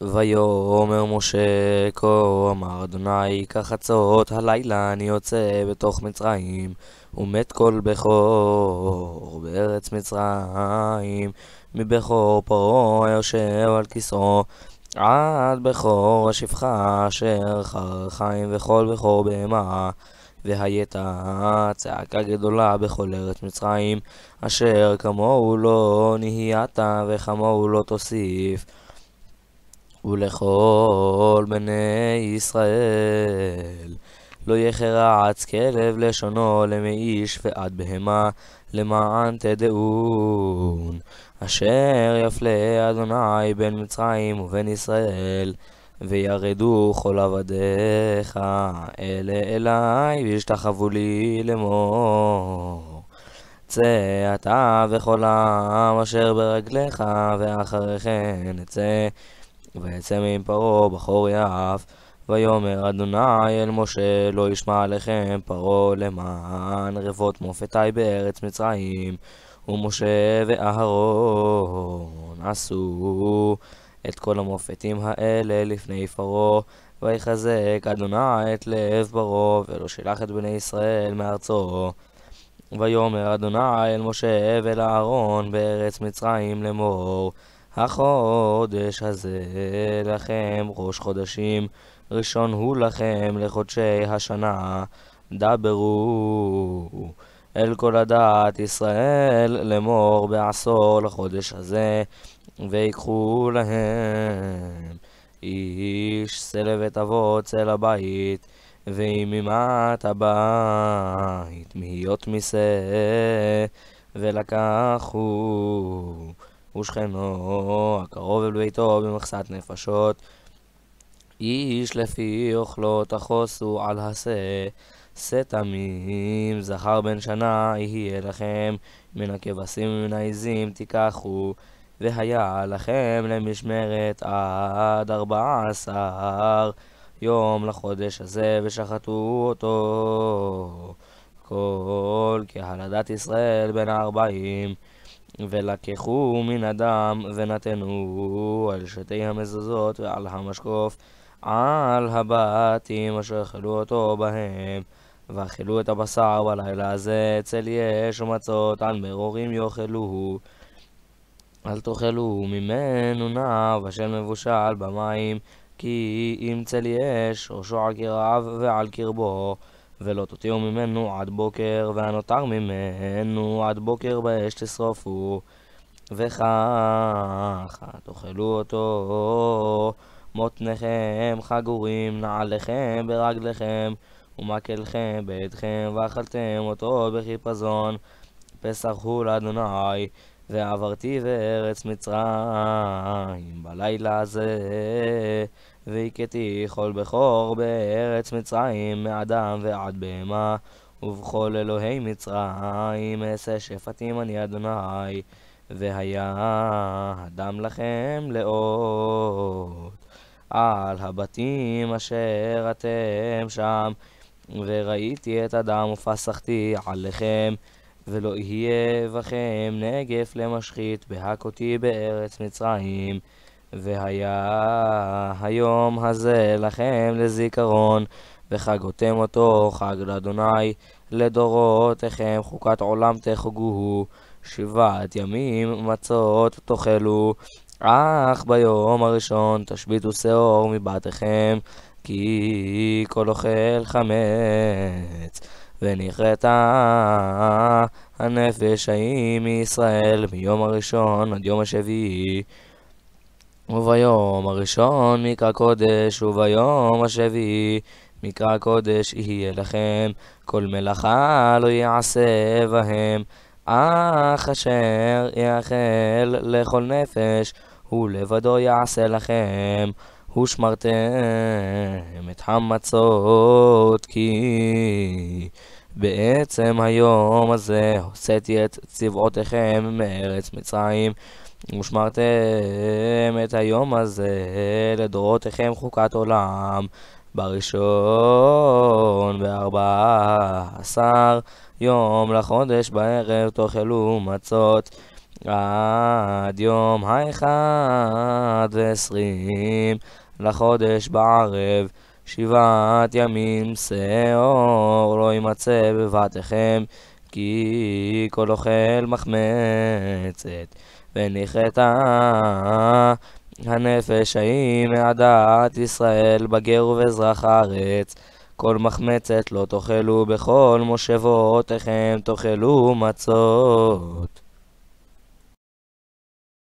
ויאמר משה כה אמר אדוני כחצות הלילה אני יוצא בתוך מצרים ומת כל בכור בארץ מצרים מבכור פרעה יושב על כסאו עד בכור השפחה אשר חרחיים וכל בכור בהמה והייתה צעקה גדולה בכל ארץ מצרים אשר כמוהו לא נהייתה וכמוהו לא תוסיף ולכל בני ישראל. לא יחרץ כלב לשונו למאיש ועד בהמה, למען תדעון. אשר יפלה אדוני בין מצרים ובין ישראל, וירדו כל עבדיך אלה אלי, וישתחוו לי לאמור. צא אתה וכל העם אשר ברגליך, ואחריכן אצא. ויצא מפרעה בחור יעף, ויאמר אדוני אל משה לא ישמע עליכם פרעה למען רבות מופתי בארץ מצרים, ומשה ואהרון עשו את כל המופתים האלה לפני פרעה, ויחזק אדוני את לב פרעה, ולא שילח את בני ישראל מארצו. ויאמר אדוני אל משה ואל אהרון בארץ מצרים לאמור, החודש הזה לכם ראש חודשים, ראשון הוא לכם לחודשי השנה. דברו אל כל הדעת ישראל לאמור בעשור לחודש הזה, ויקחו להם איש צלב את אבות צל הבית, וימימת הבית מהיות מסה, ולקחו ושכנו הקרוב אל ביתו במחסת נפשות. איש לפי אוכלו תחוסו על השה, שה תמים, זכר בן שנה יהיה לכם, מן הכבשים ומן העזים תיקחו, והיה לכם למשמרת עד ארבע עשר יום לחודש הזה, ושחטו אותו. כל קהל עדת ישראל בן הארבעים. ולקחו מן הדם ונתנו על שתי המזוזות ועל המשקוף על הבתים אשר אכלו אותו בהם ואכלו את הבשר בלילה הזה אצל יש ומצות על מרורים יאכלוהו אל תאכלו ממנו נע ושל מבושל במים כי אם צל יש ראשו על קיריו ועל קרבו ולא תותיעו ממנו עד בוקר, והנותר ממנו עד בוקר באש תשרפו, וכך תאכלו אותו. מותניכם חגורים, נעליכם ברגליכם, ומקלכם בידכם, ואכלתם אותו בחיפזון. פסח הוא לאדוני. ועברתי בארץ מצרים בלילה הזה, והכיתי כל בכור בארץ מצרים, מאדם ועד בהמה, ובכל אלוהי מצרים אעשה שפטים אני אדוני, והיה הדם לכם לאות על הבתים אשר אתם שם, וראיתי את הדם ופסחתי עליכם. ולא יהיה בכם נגף למשחית בהכותי בארץ מצרים. והיה היום הזה לכם לזיכרון, וחגותם אותו חג לאדוני, לדורותיכם חוקת עולם תחוגוהו, שבעת ימים מצות תאכלו, אך ביום הראשון תשביתו שאור מבתיכם, כי כל אוכל חמץ. ונכרתה הנפש ההיא מישראל מיום הראשון עד יום השביעי. וביום הראשון מקרא קודש, וביום השביעי מקרא קודש יהיה לכם, כל מלאכה לא יעשה בהם, אך אשר יאכל לכל נפש, הוא לבדו יעשה לכם. ושמרתם את המצות כי בעצם היום הזה הוצאתי את צבאותיכם מארץ מצרים, ושמרתם את היום הזה לדורותיכם חוקת עולם. בראשון בארבע עשר יום לחודש בערב תאכלו מצות. עד יום האחד ועשרים לחודש בערב, שבעת ימים שאור לא יימצא בבתיכם, כי כל אוכל מחמצת, ונכרתה הנפש ההיא מעדת ישראל בגר ובאזרח הארץ. כל מחמצת לא תאכלו, בכל מושבותיכם תאכלו מצות.